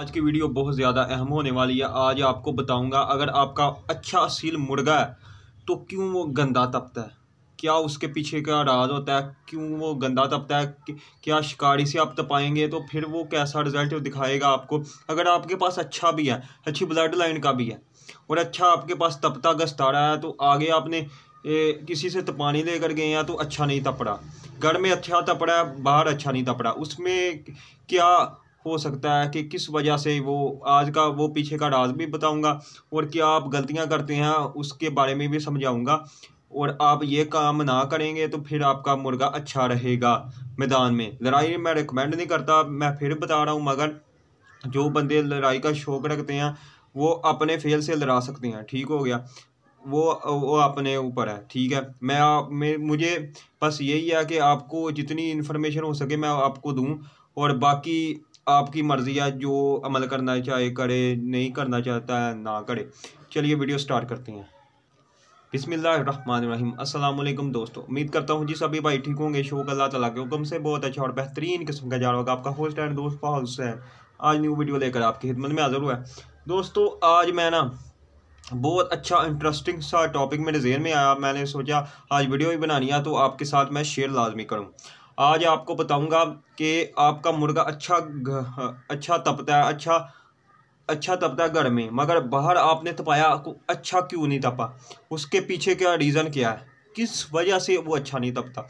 आज की वीडियो बहुत ज़्यादा अहम होने वाली है आज आपको बताऊंगा अगर आपका अच्छा असील मुर्गा है तो क्यों वो गंदा तपता है क्या उसके पीछे का राज होता है क्यों वो गंदा तपता है क्या शिकारी से आप तपाएंगे तो फिर वो कैसा रिजल्ट दिखाएगा आपको अगर आपके पास अच्छा भी है अच्छी ब्लड लाइन का भी है और अच्छा आपके पास तपता रहा है तो आगे आपने ए, किसी से तपानी लेकर गए हैं तो अच्छा नहीं तपड़ा घर में अच्छा तपड़ा है बाहर अच्छा नहीं तपड़ा उसमें क्या हो सकता है कि किस वजह से वो आज का वो पीछे का राज भी बताऊंगा और क्या आप गलतियां करते हैं उसके बारे में भी समझाऊंगा और आप ये काम ना करेंगे तो फिर आपका मुर्गा अच्छा रहेगा मैदान में लड़ाई मैं रिकमेंड नहीं करता मैं फिर बता रहा हूँ मगर जो बंदे लड़ाई का शौक रखते हैं वो अपने फेल से लड़ा सकते हैं ठीक हो गया वो वो अपने ऊपर है ठीक है मैं आप मैं मुझे बस यही है कि आपको जितनी इन्फॉर्मेशन हो सके मैं आपको दूं और बाकी आपकी मर्ज़ी है जो अमल करना चाहे करे नहीं करना चाहता है ना करे चलिए वीडियो स्टार्ट करते हैं बिसमिल्लाम अल्लाम दोस्तों उम्मीद करता हूँ जी सभी भाई ठीक होंगे शोक अल्लाह तला के हुक्म से बहुत अच्छा और बेहतरीन किस्म का जा रहा होगा आपका होस्ट एंड दोस्त फाह हुसैन आज न्यू वीडियो लेकर आपकी खिदमत में हाजिर हुआ है दोस्तों आज मैं ना बहुत अच्छा इंटरेस्टिंग सा टॉपिक मेरे जहन में आया मैंने सोचा आज वीडियो भी बनानी है तो आपके साथ मैं शेयर लाजमी करूँ आज आपको बताऊंगा कि आपका मुर्गा अच्छा हाँ, अच्छा तपता है अच्छा अच्छा तपता है घर में मगर बाहर आपने तपाया अच्छा क्यों नहीं तपा उसके पीछे क्या रीज़न क्या है किस वजह से वो अच्छा नहीं तपता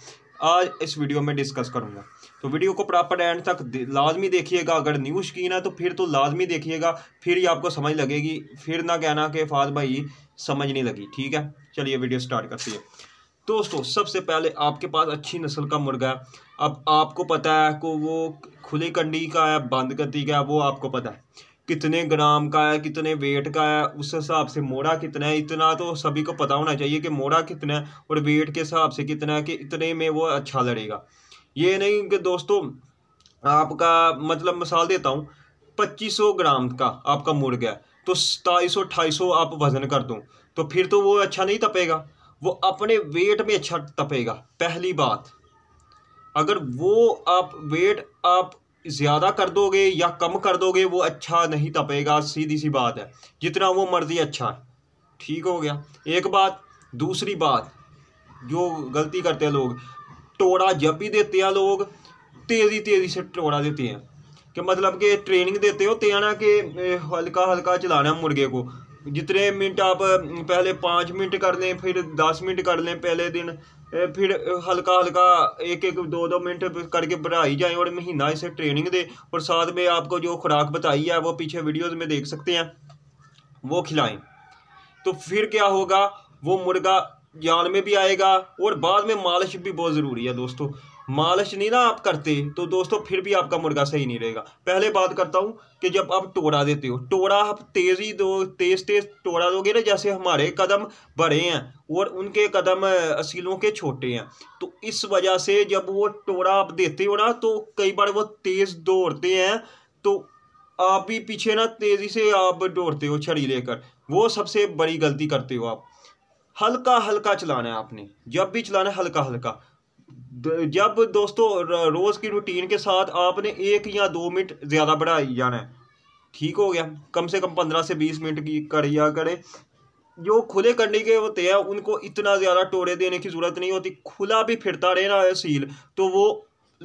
आज इस वीडियो में डिस्कस करूंगा तो वीडियो को प्रॉपर एंड तक लाजमी देखिएगा अगर न्यू शकीन है तो फिर तो लाजमी देखिएगा फिर ही आपको समझ लगेगी फिर ना कहना कि फाज भाई समझ नहीं लगी ठीक है चलिए वीडियो स्टार्ट करती है दोस्तों सबसे पहले आपके पास अच्छी नस्ल का मुर्गा है अब आपको पता है को वो खुले कंडी का है बंद कंडी का है वो आपको पता है कितने ग्राम का है कितने वेट का है उस हिसाब से मोड़ा कितना है इतना तो सभी को पता होना चाहिए कि मोड़ा कितना है और वेट के हिसाब से कितना है कि इतने में वो अच्छा लड़ेगा ये नहीं कि दोस्तों आपका मतलब मिसाल देता हूँ पच्चीस सौ ग्राम का आपका मुर्गा है तो सताईस सौ सौ आप वज़न कर दो तो फिर तो वो अच्छा नहीं तपेगा वो अपने वेट में अच्छा तपेगा पहली बात अगर वो आप वेट आप ज़्यादा कर दोगे या कम कर दोगे वो अच्छा नहीं तपेगा सीधी सी बात है जितना वो मर्ज़ी अच्छा है ठीक हो गया एक बात दूसरी बात जो गलती करते हैं लोग टोड़ा जब भी देते हैं लोग तेज़ी तेज़ी से टोड़ा देते हैं कि मतलब कि ट्रेनिंग देते हो तेना के हल्का हल्का चलाना है मुर्गे को जितने मिनट आप पहले पाँच मिनट कर लें फिर दस मिनट कर लें पहले दिन फिर हल्का हल्का एक एक दो दो मिनट करके बढ़ाई जाए और महीना इसे ट्रेनिंग दे और साथ में आपको जो खुराक बताई है वो पीछे वीडियोस में देख सकते हैं वो खिलाएं तो फिर क्या होगा वो मुर्गा जान में भी आएगा और बाद में मालिश भी बहुत ज़रूरी है दोस्तों मालिश नहीं ना आप करते तो दोस्तों फिर भी आपका मुर्गा सही नहीं रहेगा पहले बात करता हूँ कि जब आप टोड़ा देते हो टोरा आप तेज़ी दो तेज़ तेज़ टोड़ा दोगे ना जैसे हमारे कदम बड़े हैं और उनके कदम असीलों के छोटे हैं तो इस वजह से जब वो टोड़ा आप देते हो ना तो कई बार वो तेज़ दौड़ते हैं तो आप भी पीछे ना तेज़ी से आप दौड़ते हो छड़ी लेकर वो सबसे बड़ी गलती करते हो आप हल्का हल्का चलाना है आपने जब भी चलाना है हल्का हल्का जब दोस्तों रोज़ की रूटीन के साथ आपने एक या दो मिनट ज़्यादा बढ़ाई जाना है ठीक हो गया कम से कम पंद्रह से बीस मिनट की कर या करें जो खुले करने के होते हैं उनको इतना ज़्यादा टोड़े देने की ज़रूरत नहीं होती खुला भी फिरता रहे ना सील तो वो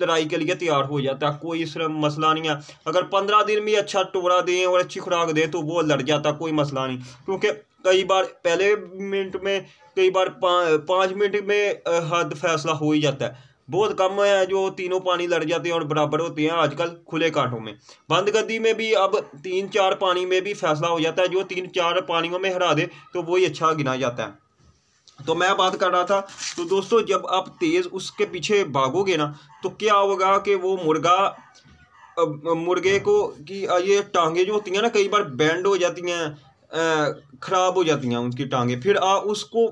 लड़ाई के लिए तैयार हो जाता है कोई इस मसला नहीं है अगर पंद्रह दिन भी अच्छा टोड़ा दें और अच्छी खुराक दें तो वो लड़ जाता कोई मसला नहीं क्योंकि कई बार पहले मिनट में कई बार पा, पाँच मिनट में हद फैसला हो ही जाता है बहुत कम है जो तीनों पानी लड़ जाते हैं और बराबर होते हैं आजकल खुले कांटों में बंद गद्दी में भी अब तीन चार पानी में भी फैसला हो जाता है जो तीन चार पानियों में हरा दे तो वही अच्छा गिना जाता है तो मैं बात कर रहा था तो दोस्तों जब आप तेज़ उसके पीछे भागोगे ना तो क्या होगा कि वो मुर्गा मुर्गे को कि ये टांगे जो होती हैं ना कई बार बैंड हो जाती हैं ख़राब हो जाती हैं उनकी टांगें फिर आ उसको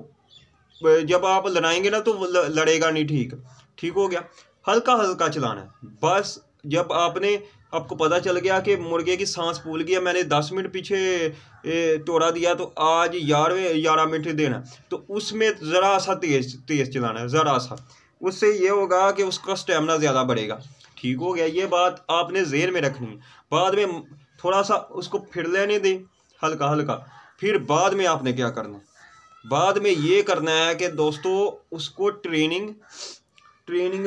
जब आप लड़ाएंगे ना तो लड़ेगा नहीं ठीक ठीक हो गया हल्का हल्का चलाना है बस जब आपने आपको पता चल गया कि मुर्गे की सांस फूल गया मैंने दस मिनट पीछे तोड़ा दिया तो आज ग्यारहवें ग्यारह मिनट देना तो उसमें ज़रा सा तेज़ तेज़ चलाना है ज़रा सा उससे ये होगा कि उसका स्टेमिना ज़्यादा बढ़ेगा ठीक हो गया ये बात आपने जेर में रखनी है बाद में थोड़ा सा उसको फिर लेने दें हल्का हल्का फिर बाद में आपने क्या करना बाद में ये करना है कि दोस्तों उसको ट्रेनिंग ट्रेनिंग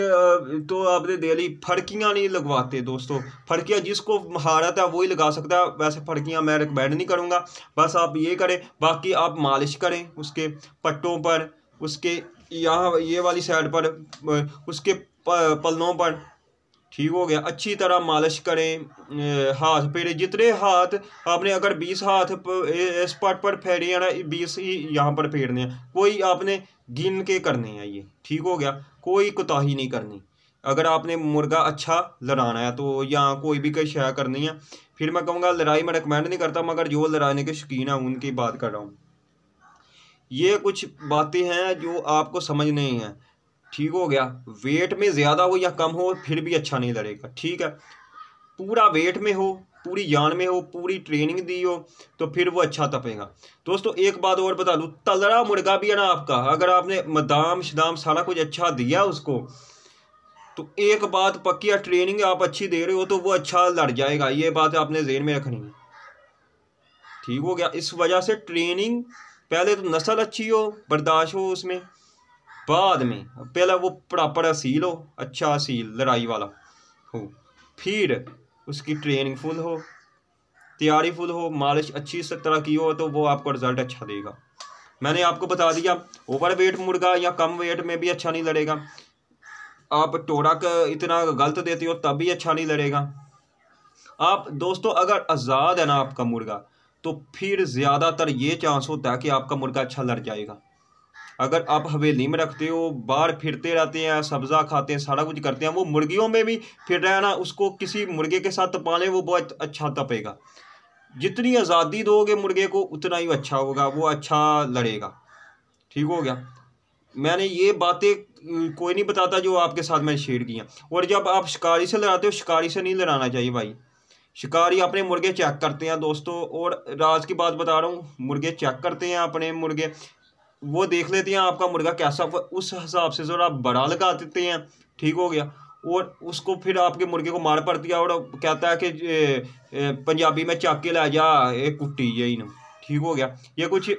तो आपने दे ली फड़कियाँ नहीं लगवाते दोस्तों फड़कियाँ जिसको महारत है वही लगा सकता है वैसे फड़कियाँ मैं रिकमेंड नहीं करूँगा बस आप ये करें बाकी आप मालिश करें उसके पट्टों पर उसके यहाँ ये वाली साइड पर उसके पलनों पर ठीक हो गया अच्छी तरह मालिश करें हाथ फेरे जितने हाथ आपने अगर बीस हाथ इस पार्ट पर फेरे हैं ना बीस ही यहाँ पर फेरने हैं कोई आपने गिन के करने हैं ये ठीक हो गया कोई कोताही नहीं करनी अगर आपने मुर्गा अच्छा लड़ाना है तो यहाँ कोई भी कोई शेयर करनी है फिर मैं कहूँगा लड़ाई मैं रिकमेंड नहीं करता मगर जो लड़ाने के शौकीन हैं उनकी बात कर रहा हूँ ये कुछ बातें हैं जो आपको समझ नहीं है ठीक हो गया वेट में ज़्यादा हो या कम हो फिर भी अच्छा नहीं लड़ेगा ठीक है पूरा वेट में हो पूरी जान में हो पूरी ट्रेनिंग दी हो तो फिर वो अच्छा तपेगा दोस्तों एक बात और बता दू तलड़ा मुर्गा भी है ना आपका अगर आपने मदाम शदाम सारा कुछ अच्छा दिया उसको तो एक बात पक्की या ट्रेनिंग आप अच्छी दे रहे हो तो वो अच्छा लड़ जाएगा ये बात आपने जेन में रखनी है ठीक हो गया इस वजह से ट्रेनिंग पहले तो नस्ल अच्छी हो बर्दाश्त हो उसमें बाद में पहला वो प्रॉपर असील हो अच्छा असील लड़ाई वाला हो फिर उसकी ट्रेनिंग फुल हो तैयारी फुल हो मालिश अच्छी तरह की हो तो वो आपको रिज़ल्ट अच्छा देगा मैंने आपको बता दिया ओवर वेट मुर्गा या कम वेट में भी अच्छा नहीं लड़ेगा आप टोरक इतना गलत देते हो तब भी अच्छा नहीं लड़ेगा आप दोस्तों अगर आज़ाद है ना आपका मुर्गा तो फिर ज़्यादातर ये चांस होता है कि आपका मुर्गा अच्छा लड़ जाएगा अगर आप हवेली में रखते हो बाहर फिरते रहते हैं सब्जा खाते हैं सारा कुछ करते हैं वो मुर्गियों में भी फिर रहे ना उसको किसी मुर्गे के साथ पाले वो बहुत अच्छा तपेगा जितनी आज़ादी दोगे मुर्गे को उतना ही अच्छा होगा वो अच्छा लड़ेगा ठीक हो गया मैंने ये बातें कोई नहीं बताता जो आपके साथ मैंने शेयर किया और जब आप शिकारी से लड़ाते हो शिकारी से नहीं लड़ाना चाहिए भाई शिकारी अपने मुर्गे चेक करते हैं दोस्तों और राज की बात बता रहा हूँ मुर्गे चेक करते हैं अपने मुर्गे वो देख लेते हैं आपका मुर्गा कैसा उस हिसाब से जो आप बड़ा लगा देते हैं ठीक हो गया और उसको फिर आपके मुर्गे को मार पड़ती है और कहता है कि पंजाबी में चाके ला जा ये कुट्टी ये इन ठीक हो गया ये कुछ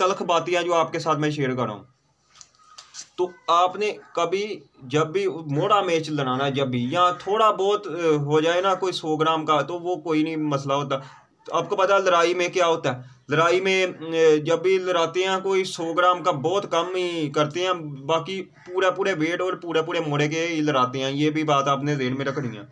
तलख बातें हैं जो आपके साथ मैं शेयर कर रहा हूँ तो आपने कभी जब भी मोड़ा मैच लड़ाना जब भी या थोड़ा बहुत हो जाए ना कोई सौ ग्राम का तो वो कोई नहीं मसला होता तो आपको पता है लड़ाई में क्या होता है लड़ाई में जब भी लड़ाते हैं कोई सौ ग्राम का बहुत कम ही करते हैं बाकी पूरा पूरे वेट और पूरे पूरे मोड़े के ही लड़ाते हैं ये भी बात आपने जेन में रखनी है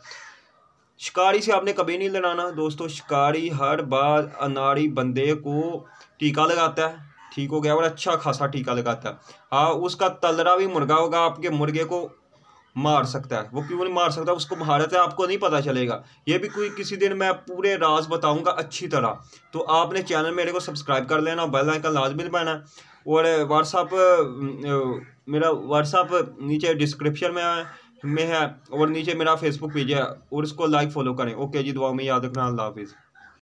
शिकारी से आपने कभी नहीं लड़ाना दोस्तों शिकारी हर बार अनाड़ी बंदे को टीका लगाता है ठीक हो गया और अच्छा खासा टीका लगाता है हाँ उसका तलरा भी मुर्गा होगा आपके मुर्गे को मार सकता है वो क्यों नहीं मार सकता उसको महारत है आपको नहीं पता चलेगा ये भी कोई किसी दिन मैं पूरे राज बताऊंगा अच्छी तरह तो आपने चैनल मेरे को सब्सक्राइब कर लेना बेल आइकन लाजमी दबाना और व्हाट्सअप मेरा व्हाट्सअप नीचे डिस्क्रिप्शन में है में है और नीचे मेरा फेसबुक पेज है और इसको लाइक फॉलो करें ओके जी दुआ में याद रखना अल्लाह हाफिज़